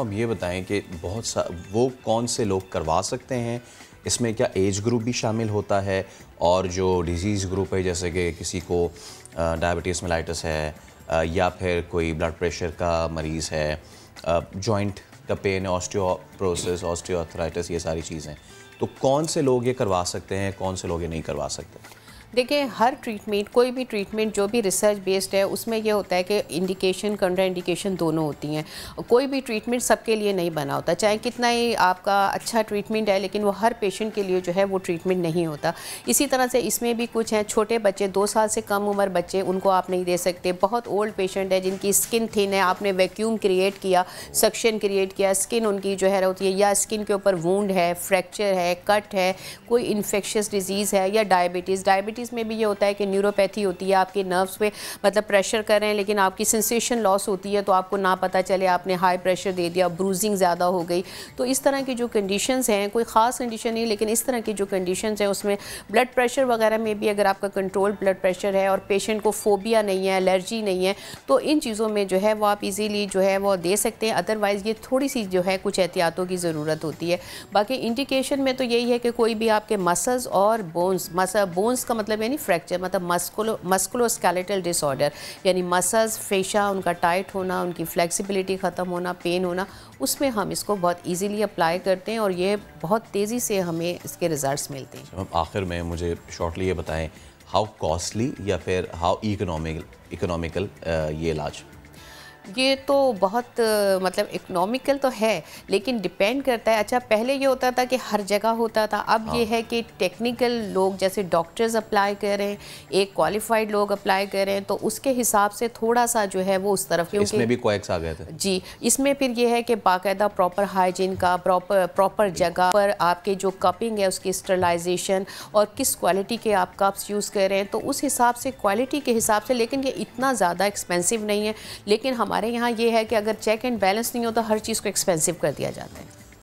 तो हम ये बताएं कि बहुत सा वो कौन से लोग करवा सकते हैं इसमें क्या एज ग्रुप भी शामिल होता है और जो डिज़ीज़ ग्रुप है जैसे कि किसी को डायबिटीज़ मिलाइटस है या फिर कोई ब्लड प्रेशर का मरीज़ है जॉइंट का पेन ऑस्टियोप्रोसेस ऑस्टियोथराइटिस ये सारी चीज़ें तो कौन से लोग ये करवा सकते हैं कौन से लोग ये नहीं करवा सकते देखिए हर ट्रीटमेंट कोई भी ट्रीटमेंट जो भी रिसर्च बेस्ड है उसमें यह होता है कि इंडिकेशन कंट्रा इंडिकेशन दोनों होती हैं कोई भी ट्रीटमेंट सबके लिए नहीं बना होता चाहे कितना ही आपका अच्छा ट्रीटमेंट है लेकिन वो हर पेशेंट के लिए जो है वो ट्रीटमेंट नहीं होता इसी तरह से इसमें भी कुछ हैं छोटे बच्चे दो साल से कम उम्र बच्चे उनको आप नहीं दे सकते बहुत ओल्ड पेशेंट है जिनकी स्किन थिन है आपने वैक्यूम क्रिएट किया सक्शन क्रिएट किया स्किन उनकी जो है होती है या स्किन के ऊपर वूंड है फ्रैक्चर है कट है कोई इन्फेक्शस डिजीज़ है या डायबिटीज़ डायबिटीज़ डायबिटीज़ में भी ये होता है कि न्यूरोपैथी होती है आपके नर्व्स पे मतलब प्रेशर कर रहे हैं लेकिन आपकी सेंसेशन लॉस होती है तो आपको ना पता चले आपने हाई प्रेशर दे दिया ब्रूजिंग ज़्यादा हो गई तो इस तरह की जो कंडीशन हैं कोई ख़ास कंडीशन नहीं लेकिन इस तरह की जो कंडीशन हैं उसमें ब्लड प्रेशर वगैरह में भी अगर आपका कंट्रोल ब्लड प्रेशर है और पेशेंट को फोबिया नहीं है एलर्जी नहीं है तो इन चीज़ों में जो है वो आप इजीली जो है वो दे सकते हैं अदरवाइज़ ये थोड़ी सी जो है कुछ एहतियातों की ज़रूरत होती है बाकी इंडिकेशन में तो यही है कि कोई भी आपके मसल्स और बोन्स मसल बोन्स का मतलब मतलब यानी फ्रैक्चर मतलब मस्कुलो मस्कुलोस्केलेटल डिसऑर्डर यानी मसल्स फेशा उनका टाइट होना उनकी फ्लेक्सिबिलिटी ख़त्म होना पेन होना उसमें हम इसको बहुत इजीली अप्लाई करते हैं और ये बहुत तेज़ी से हमें इसके रिजल्ट्स मिलते हैं आखिर में मुझे शॉर्टली ये बताएं हाउ कॉस्टली या फिर हाउ इकोनॉमिक इकोनॉमिकल ये इलाज ये तो बहुत मतलब इकोनॉमिकल तो है लेकिन डिपेंड करता है अच्छा पहले ये होता था कि हर जगह होता था अब हाँ। ये है कि टेक्निकल लोग जैसे डॉक्टर्स अप्लाई करें एक क्वालिफाइड लोग अप्लाई करें तो उसके हिसाब से थोड़ा सा जो है वो उस तरफ इसमें भी आ गए थे जी इसमें फिर ये है कि बाकायदा प्रॉपर हाइजीन का प्रॉपर प्रॉपर जगह पर आपके जो कपिंग है उसकी स्टरलाइजेशन और किस क्वालिटी के आप कप्स यूज़ करें तो उस हिसाब से क्वालिटी के हिसाब से लेकिन ये इतना ज़्यादा एक्सपेंसिव नहीं है लेकिन हम हमारे यहाँ ये है कि अगर चेक एंड बैलेंस नहीं हो तो हर चीज़ को एक्सपेंसिव कर दिया जाता है